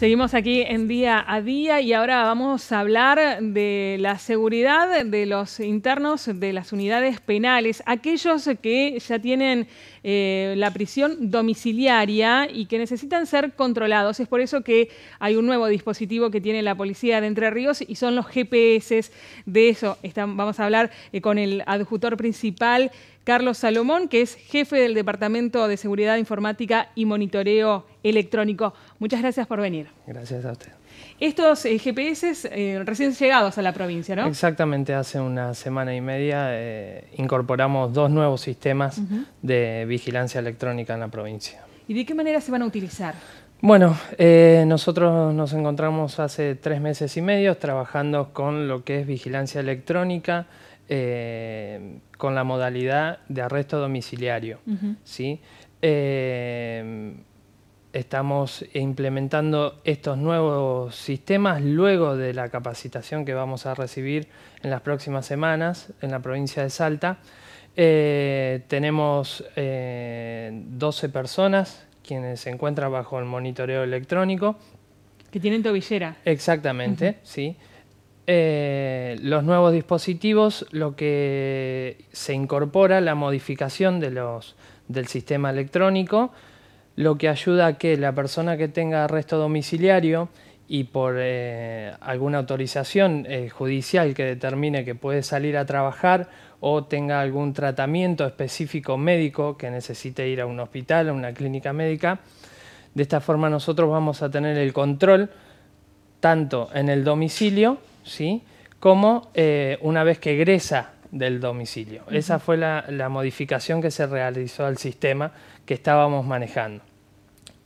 Seguimos aquí en día a día y ahora vamos a hablar de la seguridad de los internos de las unidades penales, aquellos que ya tienen eh, la prisión domiciliaria y que necesitan ser controlados. Es por eso que hay un nuevo dispositivo que tiene la policía de Entre Ríos y son los GPS. De eso vamos a hablar eh, con el adjutor principal, Carlos Salomón, que es jefe del Departamento de Seguridad Informática y Monitoreo electrónico. Muchas gracias por venir. Gracias a usted. Estos eh, GPS eh, recién llegados a la provincia, ¿no? Exactamente, hace una semana y media eh, incorporamos dos nuevos sistemas de vigilancia electrónica en la provincia. ¿Y de qué manera se van a utilizar? Bueno, nosotros nos encontramos hace tres meses y medio trabajando con lo que es vigilancia electrónica, con la modalidad de arresto domiciliario. ¿sí? Eh, estamos implementando estos nuevos sistemas luego de la capacitación que vamos a recibir en las próximas semanas en la provincia de Salta. Eh, tenemos 12 eh, personas quienes se encuentran bajo el monitoreo electrónico. Que tienen tobillera. Exactamente, sí. Eh, los nuevos dispositivos, lo que se incorpora, la modificación del sistema electrónico, lo que ayuda a que la persona que tenga arresto domiciliario y por eh, alguna autorización eh, judicial que determine que puede salir a trabajar o tenga algún tratamiento específico médico que necesite ir a un hospital, o una clínica médica, de esta forma nosotros vamos a tener el control tanto en el domicilio, ¿sí? como eh, una vez que egresa del domicilio. Esa fue la, modificación que se realizó al sistema que estábamos manejando.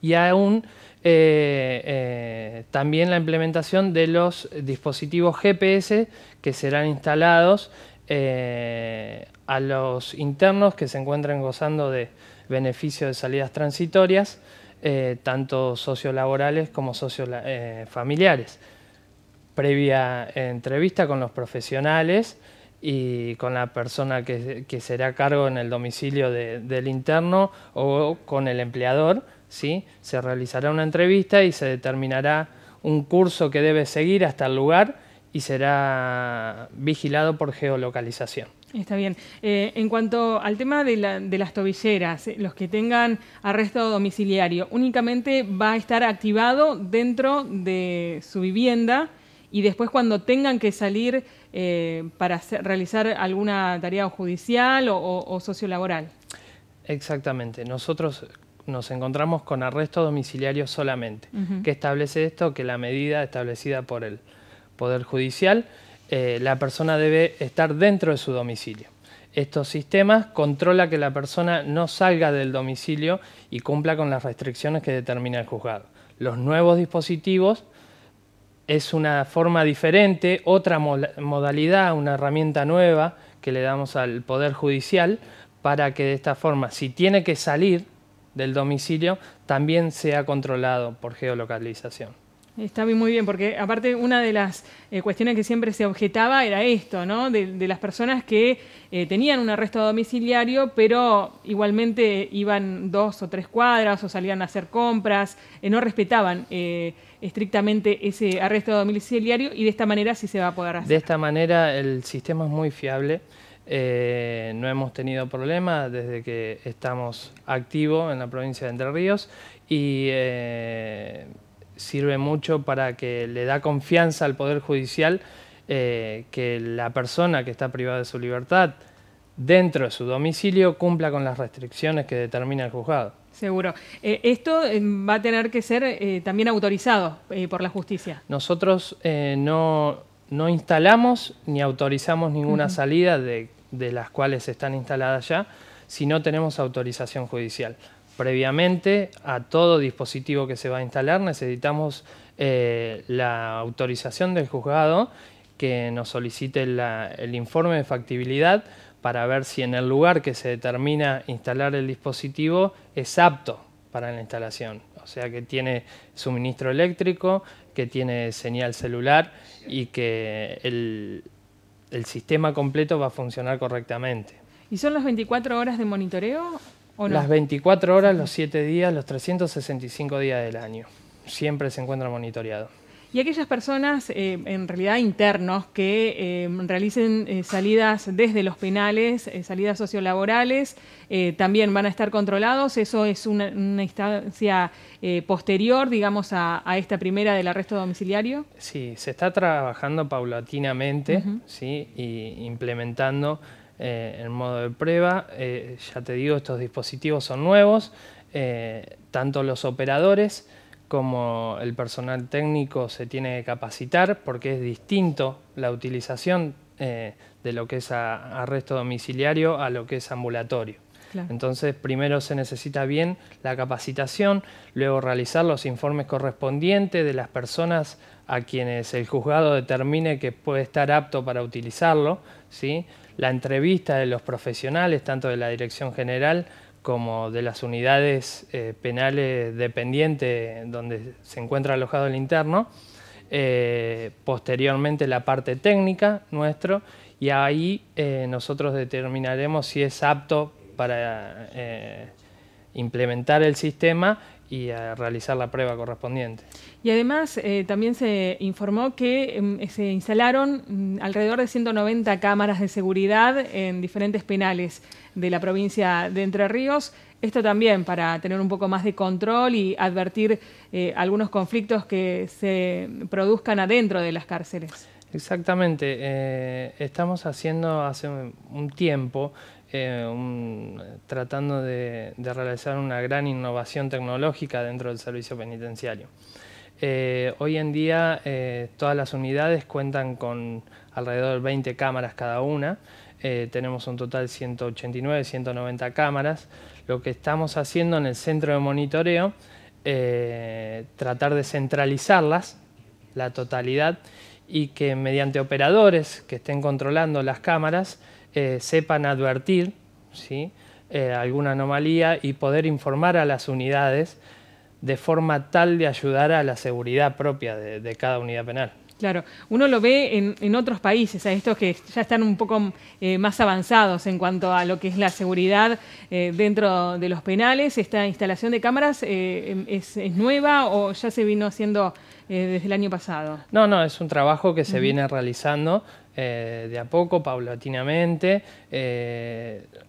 Y aún eh, eh, también la implementación de los dispositivos GPS que serán instalados eh, a los internos que se encuentren gozando de beneficio de salidas transitorias, tanto sociolaborales como familiares. Previa entrevista con los profesionales, y con la persona que, será cargo en el domicilio del interno o con el empleador. ¿sí? Se realizará una entrevista y se determinará un curso que debe seguir hasta el lugar y será vigilado por geolocalización. Está bien. Eh, en cuanto al tema de, las tobilleras, eh, los que tengan arresto domiciliario, únicamente va a estar activado dentro de su vivienda y después cuando tengan que salir eh, para realizar alguna tarea judicial o, sociolaboral. Exactamente. Nosotros nos encontramos con arresto domiciliario solamente. que ¿Qué establece esto? Que la medida establecida por el Poder Judicial, eh, la persona debe estar dentro de su domicilio. Estos sistemas controla que la persona no salga del domicilio y cumpla con las restricciones que determina el juzgado. Los nuevos dispositivos es una forma diferente, otra modalidad, una herramienta nueva que le damos al Poder Judicial para que de esta forma, si tiene que salir del domicilio, también sea controlado por geolocalización. Está muy bien, porque aparte una de las eh, cuestiones que siempre se objetaba era esto, ¿no? De, las personas que eh, tenían un arresto domiciliario, pero igualmente iban dos o tres cuadras o salían a hacer compras, eh, no respetaban estrictamente ese arresto domiciliario y de esta manera sí se va a poder hacer. De esta manera el sistema es muy fiable. no hemos tenido problemas desde que estamos activos en la provincia de Entre Ríos y sirve mucho para que le da confianza al Poder Judicial eh, que la persona que está privada de su libertad dentro de su domicilio cumpla con las restricciones que determina el juzgado. Seguro. Eh, esto eh, va a tener que ser también autorizado por la justicia. Nosotros no, instalamos ni autorizamos ninguna salida de, de las cuales están instaladas ya si no tenemos autorización judicial. Previamente a todo dispositivo que se va a instalar necesitamos eh, la autorización del juzgado que nos solicite el informe de factibilidad para ver si en el lugar que se determina instalar el dispositivo es apto para la instalación. O sea que tiene suministro eléctrico, que tiene señal celular y que el, el sistema completo va a funcionar correctamente. ¿Y son las 24 horas de monitoreo? Las 24 horas, los 7 días, los 365 días del año. Siempre se encuentra monitoreado. Y aquellas personas, eh, en realidad internos, que eh, realicen eh, salidas desde los penales, salidas sociolaborales, también van a estar controlados. Eso es una, instancia posterior, digamos, a, esta primera del arresto domiciliario. Sí, se está trabajando paulatinamente, sí, y implementando eh, en modo de prueba. Eh, ya te digo, estos dispositivos son nuevos, eh, tanto los operadores como el personal técnico se tiene que capacitar porque es distinto la utilización de lo que es arresto domiciliario a lo que es ambulatorio. Entonces, primero se necesita bien la capacitación, luego realizar los informes correspondientes de las personas a quienes el juzgado determine que puede estar apto para utilizarlo, ¿sí? la entrevista de los profesionales, tanto de la Dirección General como de las unidades eh, penales dependientes donde se encuentra alojado el interno, eh, posteriormente la parte técnica nuestro y ahí eh, nosotros determinaremos si es apto para implementar el sistema y realizar la prueba correspondiente. Y además eh, también se informó que em, eh, se instalaron mm, alrededor de 190 cámaras de seguridad en diferentes penales de la provincia de Entre Ríos. Esto también para tener un poco más de control y advertir eh, algunos conflictos que se produzcan adentro de las cárceles. Exactamente. estamos haciendo hace un tiempo tratando de, realizar una gran innovación tecnológica dentro del servicio penitenciario. Eh, hoy en día eh, todas las unidades cuentan con alrededor de 20 cámaras cada una. Eh, tenemos un total de 189, 190 cámaras. Lo que estamos haciendo en el centro de monitoreo, tratar de centralizarlas, la totalidad, y que mediante operadores que estén controlando las cámaras sepan advertir alguna anomalía y poder informar a las unidades de forma tal de ayudar a la seguridad propia de, cada unidad penal. Claro, uno lo ve en, otros países, a estos que ya están un poco eh, más avanzados en cuanto a lo que es la seguridad eh, dentro de los penales. ¿Esta instalación de cámaras eh, em, es, nueva o ya se vino haciendo desde el año pasado? No, no, es un trabajo que se viene realizando de a poco, paulatinamente.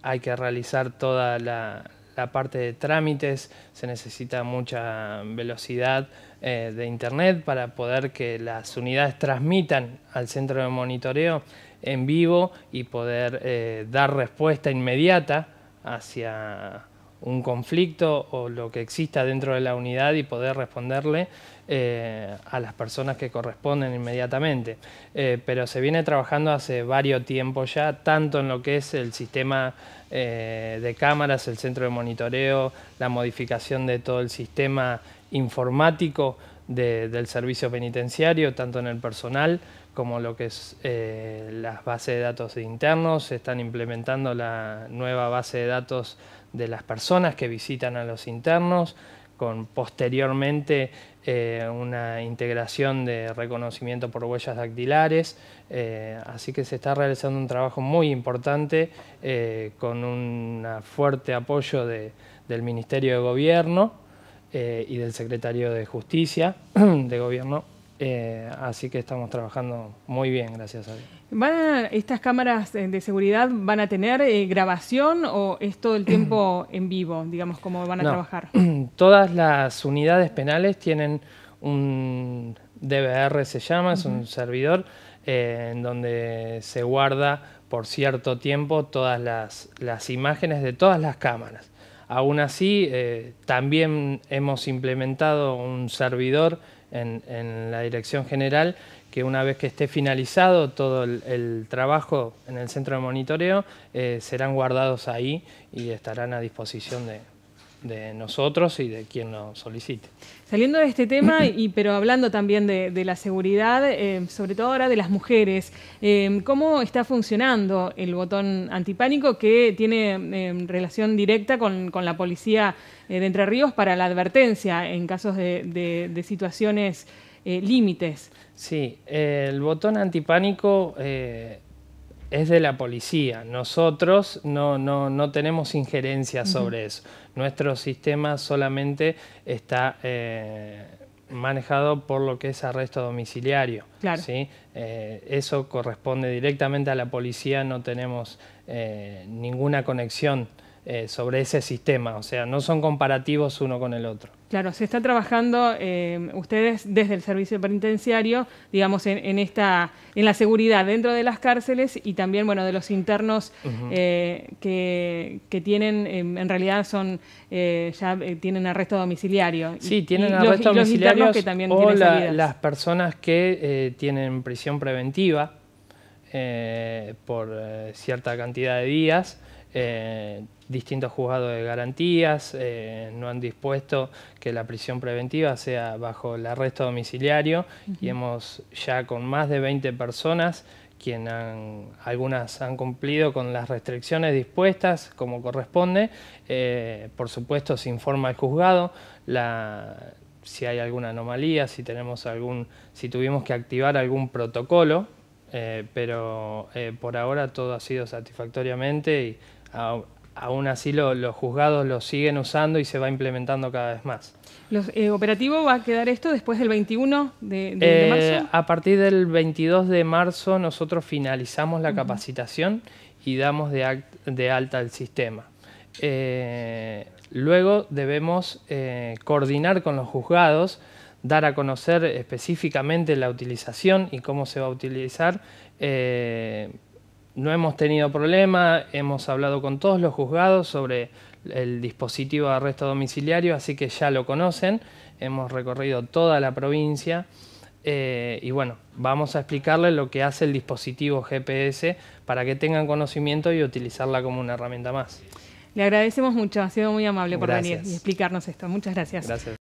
hay que realizar toda la, la parte de trámites, se necesita mucha velocidad eh, de internet para poder que las unidades transmitan al centro de monitoreo en vivo y poder eh, dar respuesta inmediata hacia un conflicto o lo que exista dentro de la unidad y poder responderle eh, a las personas que corresponden inmediatamente. Eh, pero se viene trabajando hace varios tiempos ya, tanto en lo que es el sistema eh, de cámaras, el centro de monitoreo, la modificación de todo el sistema informático, del servicio penitenciario, tanto en el personal como lo que es eh, las bases de datos de internos. Se están implementando la nueva base de datos de las personas que visitan a los internos, con posteriormente eh, una integración de reconocimiento por huellas dactilares. Eh, así que se está realizando un trabajo muy importante con un fuerte apoyo del Ministerio de Gobierno eh, y del secretario de Justicia de Gobierno. Eh, así que estamos trabajando muy bien, gracias a Dios. estas cámaras eh, de seguridad van a tener grabación o es todo el tiempo en vivo, digamos, cómo van a trabajar? Todas las unidades penales tienen un DVR, se llama, es un servidor en donde se guarda por cierto tiempo todas las imágenes de todas las cámaras. Aún así, eh, también hemos implementado un servidor en, la Dirección General que una vez que esté finalizado todo el, trabajo en el centro de monitoreo, eh, serán guardados ahí y estarán a disposición de, de nosotros y de quien nos solicite. Saliendo de este tema, y pero hablando también de, la seguridad, eh, sobre todo ahora de las mujeres, eh, ¿cómo está funcionando el botón antipánico que tiene eh, relación directa con, la policía de Entre Ríos para la advertencia en casos de, de situaciones límites? Sí, el botón antipánico es de la policía. Nosotros no, no, no tenemos injerencia sobre eso. Nuestro sistema solamente está eh, manejado por lo que es arresto domiciliario. ¿sí? Eh, eso corresponde directamente a la policía, no tenemos eh, ninguna conexión eh, sobre ese sistema, o sea, no son comparativos uno con el otro. Claro, se está trabajando eh, ustedes desde el servicio penitenciario, digamos, en, esta, en la seguridad dentro de las cárceles y también, bueno, de los internos eh, que, tienen, en realidad son, ya tienen arresto domiciliario. Sí, tienen arresto domiciliario que también las personas que tienen prisión preventiva por cierta cantidad de días distintos juzgados de garantías, eh, no han dispuesto que la prisión preventiva sea bajo el arresto domiciliario y hemos ya con más de 20 personas quien algunas han cumplido con las restricciones dispuestas como corresponde, eh, por supuesto se informa al juzgado si hay alguna anomalía, si tenemos algún, si tuvimos que activar algún protocolo, eh, pero por ahora todo ha sido satisfactoriamente y aún así los juzgados lo siguen usando y se va implementando cada vez más. Los, eh, ¿Operativo va a quedar esto después del 21 de, eh, marzo? A partir del 22 de marzo nosotros finalizamos la capacitación y damos de, alta el sistema. Eh, luego debemos coordinar con los juzgados, dar a conocer específicamente la utilización y cómo se va a utilizar no hemos tenido problema, hemos hablado con todos los juzgados sobre el dispositivo de arresto domiciliario, así que ya lo conocen, hemos recorrido toda la provincia eh, y bueno, vamos a explicarles lo que hace el dispositivo GPS para que tengan conocimiento y utilizarla como una herramienta más. Le agradecemos mucho, ha sido muy amable por venir y explicarnos esto. Muchas gracias. Gracias.